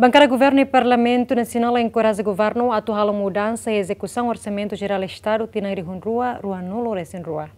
Bancada Governo e Parlamento Nacional encoraja o Governo a atuar a mudança e execução do Orçamento Geral Estado Tinari Rua, Rua Nulo Rua.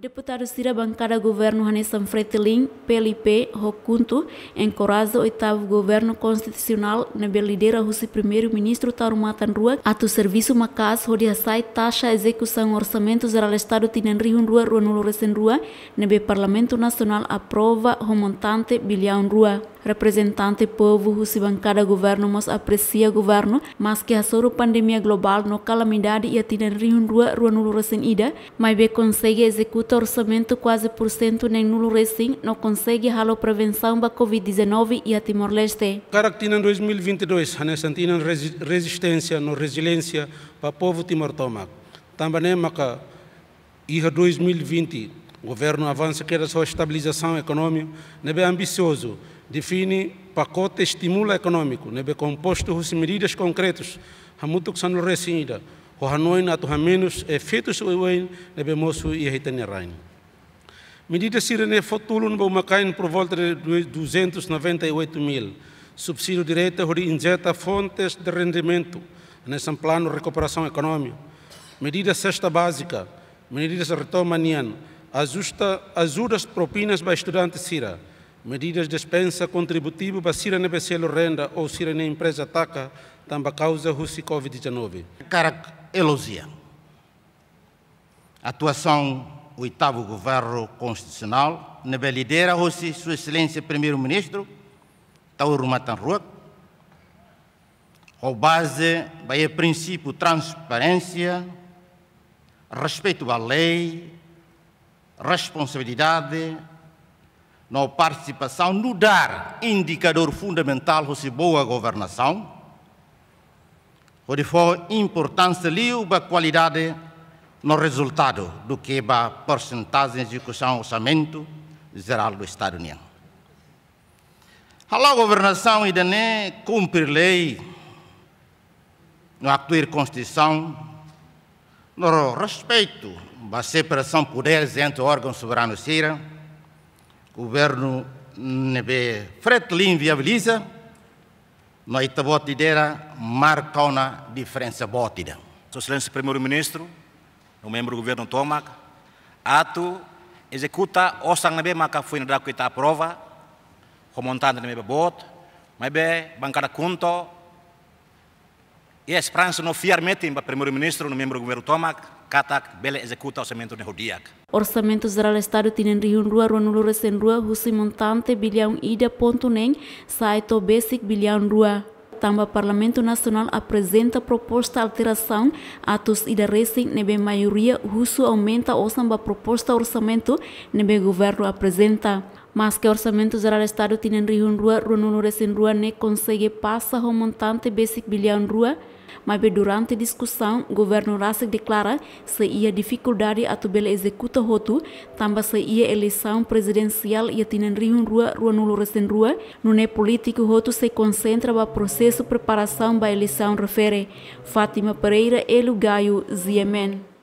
Deputado Cira Bancada Governo Hanissan Fretilin, PLP, Rocunto, encoraja o oitavo Governo Constitucional na lidera o Primeiro-Ministro Tarumatan Rua, ato serviço Macas, Rodiaçai, taxa execução orçamento geral Estado Tinanrihun Rua, Rua Noloresen Rua, nebe Parlamento Nacional aprova remontante bilhão Rua representante povo husi bancada governo mas aprecia governo mas que a asoro pandemia global no calamidade e a rihun rua rua nulurusen ida mas be consegue executar o orçamento quase por cento nem nulo recém não consegue a prevenção da Covid-19 e a Timor-Leste. Caractina 2022, a Nessantina resistência, no resiliência para o povo timor toma Também maca IRA 2020, o governo avança que a sua estabilização econômica, é ambicioso, define pacote estímulo econômico, é composto de medidas concretas, a muito que são ainda hohanoin atu hamenus e fetus uein na be mosu ia rain. Medida sirene fotulun bau makain por volta de 298 mil. Subsídio direto hori injeta fontes de rendimento nesse plano de recuperação econômica. Medida sexta básica, medidas de retoma nian, ajusta, ajudas propinas para estudantes Sira, medidas de dispensa contributiva para Sira Nebecelo Renda ou Sira na empresa TACA, também causa Rússia Covid-19. Elosia. Atuação oitavo governo constitucional, nebe lidera hoje sua excelência primeiro-ministro, Tauro Matanruak, com base vai princípio transparência, respeito à lei, responsabilidade, na participação no dar indicador fundamental de boa governação, Och det får importância ali a qualidade no resultado do que a porcentagem de execução do orçamento geral do Estado União. A governação ainda nem cumpre lei no atuar Constituição, no respeito à separação de poderes entre órgãos soberanos e governo neve frete viabiliza, Noi të vot i dera marë kona diferença botida. Sua Excelência Primeiro-Ministro, o membro del governo Tomac, ato executa o sangue maka fui na que está aprova, remontando na bot, ma bem bancada conto, e a esperança não fiarmente para Primeiro-Ministro, no membro do governo Tomac, katak bele executa orçamento de Rodiac. Orçamento Geral Estado tinen rihun rua rua nulu resen rua husi montante bilhão ida ponto nem saito basic bilhão rua. Tamba Parlamento Nacional apresenta proposta alteração atos ida recém nebe maioria russo aumenta ou samba proposta orçamento nebe governo apresenta mas que Orçamento Geral Estado tinen rihun rua rununuresin rua nem né? consegue passar o montante basic bilhão rua, mas durante a discussão, o governo se declara se ia dificuldade a bela executa rotu, também se ia eleição presidencial ia tinen rihun rua rununuresin rua, não é né político rotu se concentra no processo preparação da eleição refere. Fátima Pereira, Elu Gaio, Ziemen.